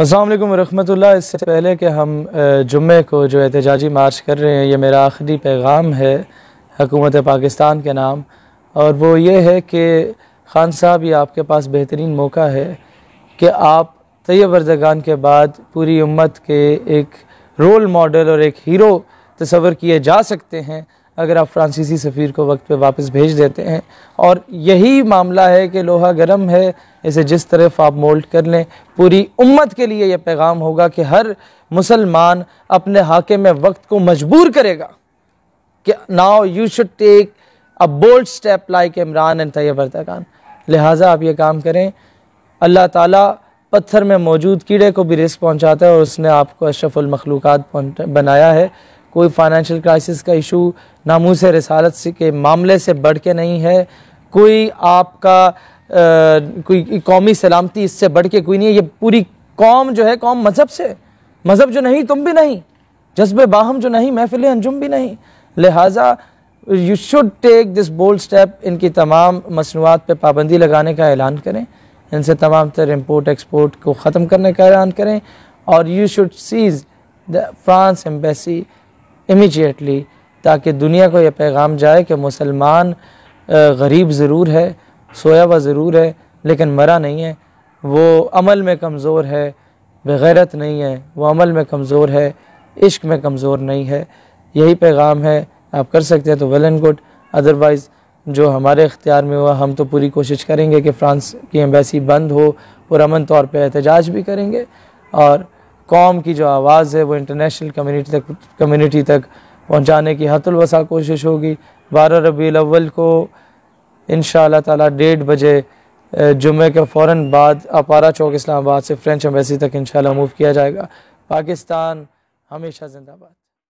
असलम ला इससे पहले कि हम जुम्मे को जो एहतजाजी मार्च कर रहे हैं ये मेरा आखिरी पैगाम है हकूमत पाकिस्तान के नाम और वो ये है कि खान साहब ये आपके पास बेहतरीन मौका है कि आप तैयब अरदगान के बाद पूरी उम्मत के एक रोल मॉडल और एक हीरो तस्वर किए जा सकते हैं अगर आप फ्रांसीसी सफ़ीर को वक्त पे वापस भेज देते हैं और यही मामला है कि लोहा गर्म है इसे जिस तरफ आप मोल्ड कर लें पूरी उम्मत के लिए यह पैगाम होगा कि हर मुसलमान अपने हाके में वक्त को मजबूर करेगा कि now you should take a bold step like Imran and Tayyip Erdogan लिहाजा आप ये काम करें अल्लाह ताला पत्थर में मौजूद कीड़े को भी रिस्क पहुंचाता है और उसने आपको अशरफुल बनाया है कोई फाइनेंशियल क्राइसिस का इशू से रसालत के मामले से बढ़ के नहीं है कोई आपका आ, कोई कौमी सलामती इससे बढ़ के कोई नहीं है ये पूरी कौम जो है कौम मज़हब से मज़हब जो नहीं तुम भी नहीं जज्ब बाहम जो नहीं महफिल अंजुम भी नहीं लिहाजा you should take this bold step इनकी तमाम मसनूआत पर पाबंदी लगाने का ऐलान करें इनसे तमाम तर इम्पोर्ट एक्सपोर्ट को ख़त्म करने का ऐलान करें और you should seize the France embassy immediately ताकि दुनिया को यह पैगाम जाए कि मुसलमान गरीब ज़रूर है सोया हुआ ज़रूर है लेकिन मरा नहीं है वो अमल में कमज़ोर है बेगैरत नहीं है वो अमल में कमज़ोर है इश्क में कमज़ोर नहीं है यही पैगाम है आप कर सकते हैं तो वेल एंड गुड अदरवाइज़ जो हमारे इख्तियार में हुआ हम तो पूरी कोशिश करेंगे कि फ़्रांस की एम्बेसी बंद हो और अमन तौर पर एहतजाज भी करेंगे और कौम की जो आवाज़ है वो इंटरनेशनल कम्युनिटी तक कम्युनिटी तक पहुँचाने की हतुलवसा कोशिश होगी बारह रबी अव्वल को इन ताला डेढ़ बजे जुमे के फ़ौर बाद अपारा चौक इस्लामाबाद से फ्रेंच एम्बेसी तक इन मूव किया जाएगा पाकिस्तान हमेशा जिंदाबाद